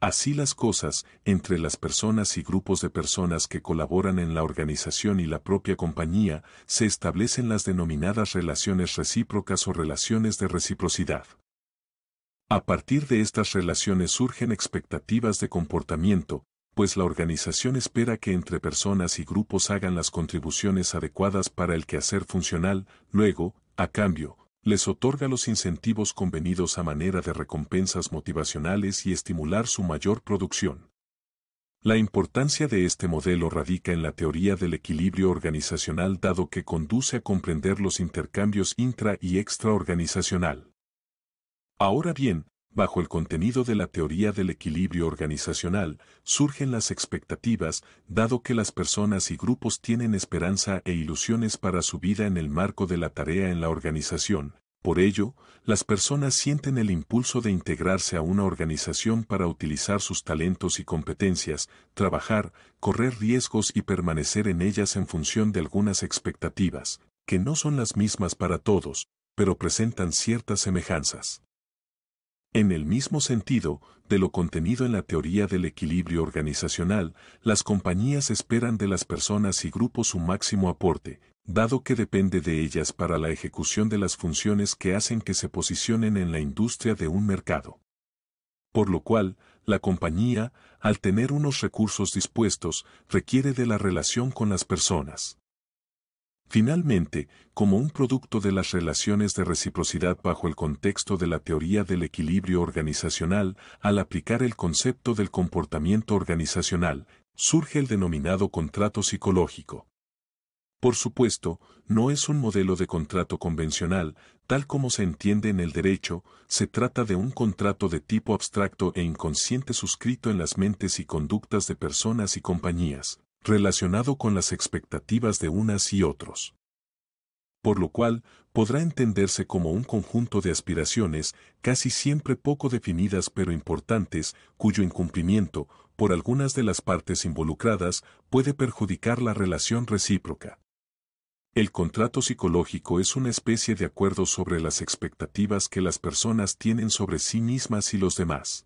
Así las cosas, entre las personas y grupos de personas que colaboran en la organización y la propia compañía, se establecen las denominadas relaciones recíprocas o relaciones de reciprocidad. A partir de estas relaciones surgen expectativas de comportamiento, pues la organización espera que entre personas y grupos hagan las contribuciones adecuadas para el quehacer funcional, luego, a cambio, les otorga los incentivos convenidos a manera de recompensas motivacionales y estimular su mayor producción. La importancia de este modelo radica en la teoría del equilibrio organizacional dado que conduce a comprender los intercambios intra y extra organizacional. Ahora bien, Bajo el contenido de la teoría del equilibrio organizacional, surgen las expectativas, dado que las personas y grupos tienen esperanza e ilusiones para su vida en el marco de la tarea en la organización. Por ello, las personas sienten el impulso de integrarse a una organización para utilizar sus talentos y competencias, trabajar, correr riesgos y permanecer en ellas en función de algunas expectativas, que no son las mismas para todos, pero presentan ciertas semejanzas. En el mismo sentido, de lo contenido en la teoría del equilibrio organizacional, las compañías esperan de las personas y grupos su máximo aporte, dado que depende de ellas para la ejecución de las funciones que hacen que se posicionen en la industria de un mercado. Por lo cual, la compañía, al tener unos recursos dispuestos, requiere de la relación con las personas. Finalmente, como un producto de las relaciones de reciprocidad bajo el contexto de la teoría del equilibrio organizacional, al aplicar el concepto del comportamiento organizacional, surge el denominado contrato psicológico. Por supuesto, no es un modelo de contrato convencional, tal como se entiende en el derecho, se trata de un contrato de tipo abstracto e inconsciente suscrito en las mentes y conductas de personas y compañías, relacionado con las expectativas de unas y otros. Por lo cual, podrá entenderse como un conjunto de aspiraciones, casi siempre poco definidas pero importantes, cuyo incumplimiento, por algunas de las partes involucradas, puede perjudicar la relación recíproca. El contrato psicológico es una especie de acuerdo sobre las expectativas que las personas tienen sobre sí mismas y los demás.